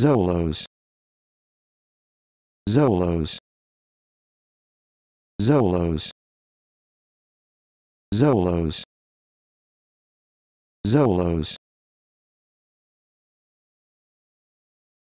Zolos Zolos Zolos Zolos Zolos